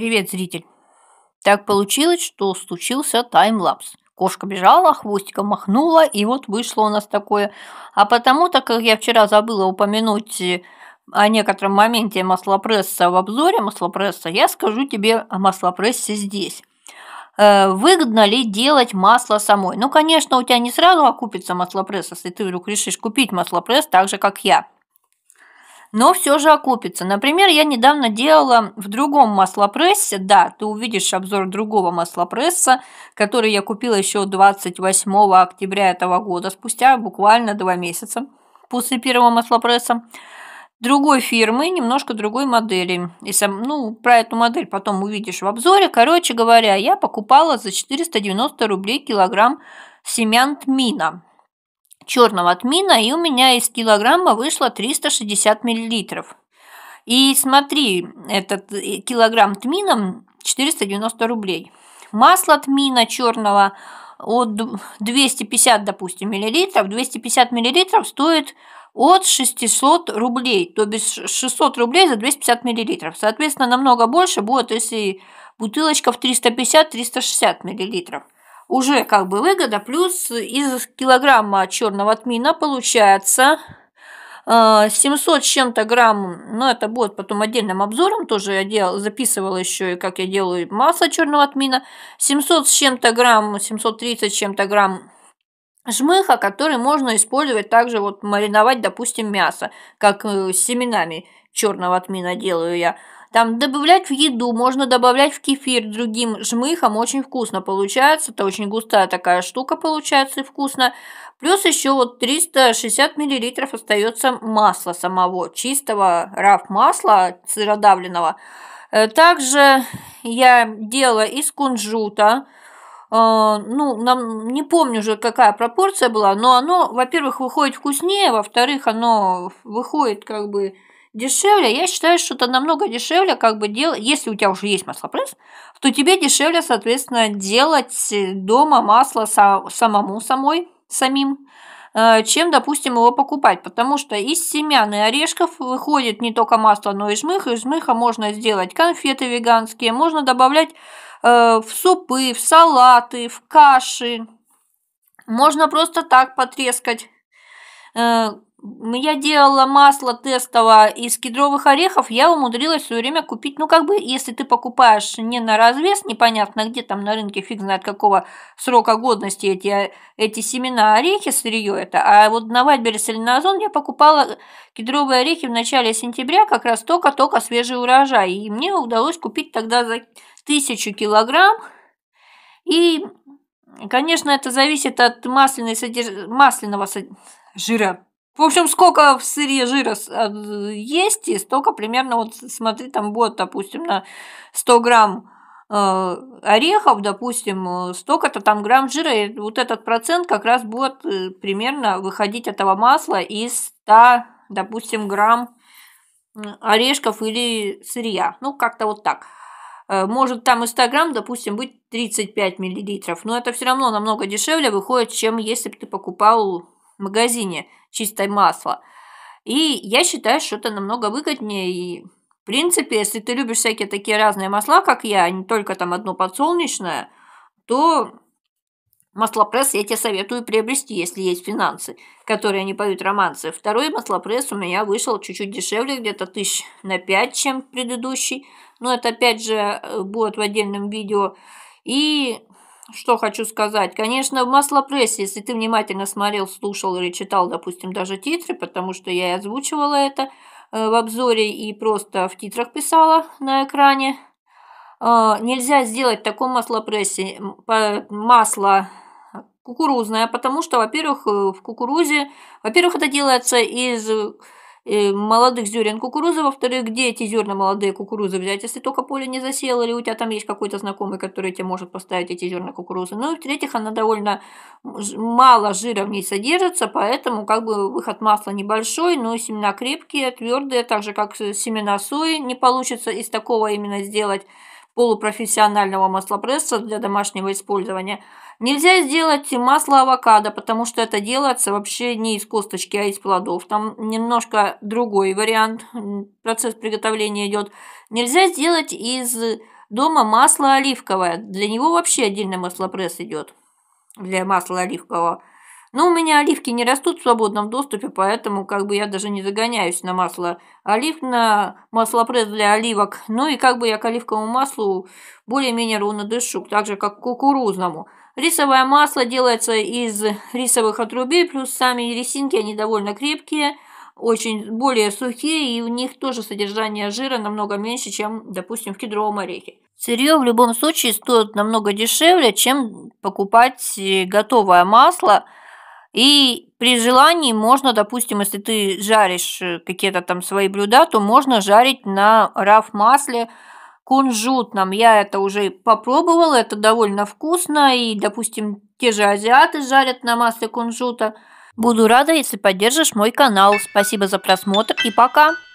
Привет, зритель. Так получилось, что случился таймлапс. Кошка бежала, хвостиком махнула, и вот вышло у нас такое. А потому, так как я вчера забыла упомянуть э, о некотором моменте маслопресса в обзоре маслопресса, я скажу тебе о маслопрессе здесь. Э, выгодно ли делать масло самой? Ну, конечно, у тебя не сразу окупится маслопресс, если ты вдруг решишь купить маслопресс так же, как я – но все же окупится. Например, я недавно делала в другом маслопрессе, да, ты увидишь обзор другого маслопресса, который я купила еще 28 октября этого года, спустя буквально два месяца после первого маслопресса другой фирмы, немножко другой модели. Если, ну, про эту модель потом увидишь в обзоре. Короче говоря, я покупала за 490 рублей килограмм семян тмина черного тмина, и у меня из килограмма вышло 360 миллилитров. И смотри, этот э, килограмм тмина 490 рублей. Масло тмина черного от 250, допустим, миллилитров, 250 миллилитров стоит от 600 рублей, то бишь 600 рублей за 250 миллилитров. Соответственно, намного больше будет, если бутылочка в 350-360 миллилитров уже как бы выгода, плюс из килограмма черного тмина получается 700 э, с чем-то грамм, но ну, это будет потом отдельным обзором, тоже я дел, записывала еще и как я делаю масло черного тмина, 700 с чем-то грамм, 730 с чем-то грамм жмыха, который можно использовать также вот мариновать, допустим, мясо, как э, с семенами черного тмина делаю я. Там добавлять в еду, можно добавлять в кефир другим жмыхом, очень вкусно получается. Это очень густая такая штука получается и вкусно. Плюс еще вот 360 миллилитров остается масла самого, чистого раф масла сыродавленного. Э, также я делала из кунжута, э, ну, нам не помню уже, какая пропорция была, но оно, во-первых, выходит вкуснее, во-вторых, оно выходит как бы дешевле, я считаю, что это намного дешевле, как бы делать, если у тебя уже есть маслопресс, то тебе дешевле, соответственно, делать э, дома масло со, самому самой, самим, э, чем, допустим, его покупать, потому что из семян и орешков выходит не только масло, но и жмых, из жмыха можно сделать конфеты веганские, можно добавлять э, в супы, в салаты, в каши, можно просто так потрескать я делала масло тестово из кедровых орехов, я умудрилась все время купить, ну как бы, если ты покупаешь не на развес, непонятно где там на рынке, фиг знает какого срока годности эти, э, эти семена орехи, сырье это, а вот на Вайберес или на Озон я покупала кедровые орехи в начале сентября, как раз только-только свежий урожай, и мне удалось купить тогда за тысячу килограмм, и, конечно, это зависит от масляной содерж... масляного сод... жира, в общем, сколько в сыре жира э, есть, и столько примерно, вот смотри, там будет, допустим, на 100 грамм э, орехов, допустим, э, столько-то там грамм жира, и вот этот процент как раз будет примерно выходить этого масла из 100, допустим, грамм орешков или сырья. Ну, как-то вот так. Может там 100 грамм, допустим, быть 35 миллилитров, но это все равно намного дешевле выходит, чем если бы ты покупал магазине чистое масло. И я считаю, что это намного выгоднее. И, в принципе, если ты любишь всякие такие разные масла, как я, а не только там одно подсолнечное, то маслопресс я тебе советую приобрести, если есть финансы, которые они поют романсы. Второй маслопресс у меня вышел чуть-чуть дешевле, где-то тысяч на пять чем предыдущий. Но это опять же э, будет в отдельном видео. И что хочу сказать. Конечно, в маслопрессе, если ты внимательно смотрел, слушал или читал, допустим, даже титры, потому что я и озвучивала это э, в обзоре и просто в титрах писала на экране, а, нельзя сделать в таком маслопрессе э, масло кукурузное, потому что, во-первых, э, в кукурузе, во-первых, это делается из Э, молодых зерен кукурузы, во-вторых, где эти зерна молодые кукурузы взять, если только поле не засело, или у тебя там есть какой-то знакомый, который тебе может поставить эти зерна кукурузы. Ну и в-третьих, она довольно мало жира в ней содержится, поэтому как бы выход масла небольшой, но семена крепкие, твердые, так же как семена сои не получится из такого именно сделать полупрофессионального маслопресса для домашнего использования. Нельзя сделать масло авокадо, потому что это делается вообще не из косточки, а из плодов. Там немножко другой вариант, процесс приготовления идет. Нельзя сделать из дома масло оливковое. Для него вообще отдельный маслопресс идет для масла оливкового. Но у меня оливки не растут в свободном доступе, поэтому как бы я даже не загоняюсь на масло олив, на маслопресс для оливок. Ну и как бы я к оливковому маслу более-менее ровно дышу, так же как к кукурузному. Рисовое масло делается из рисовых отрубей, плюс сами рисинки, они довольно крепкие, очень более сухие, и у них тоже содержание жира намного меньше, чем, допустим, в кедровом орехе. Сырье в любом случае стоит намного дешевле, чем покупать э, готовое масло – и при желании можно, допустим, если ты жаришь э, какие-то там свои блюда, то можно жарить на раф масле кунжутном. Я это уже попробовала, это довольно вкусно. И, допустим, те же азиаты жарят на масле кунжута. Буду рада, если поддержишь мой канал. Спасибо за просмотр и пока!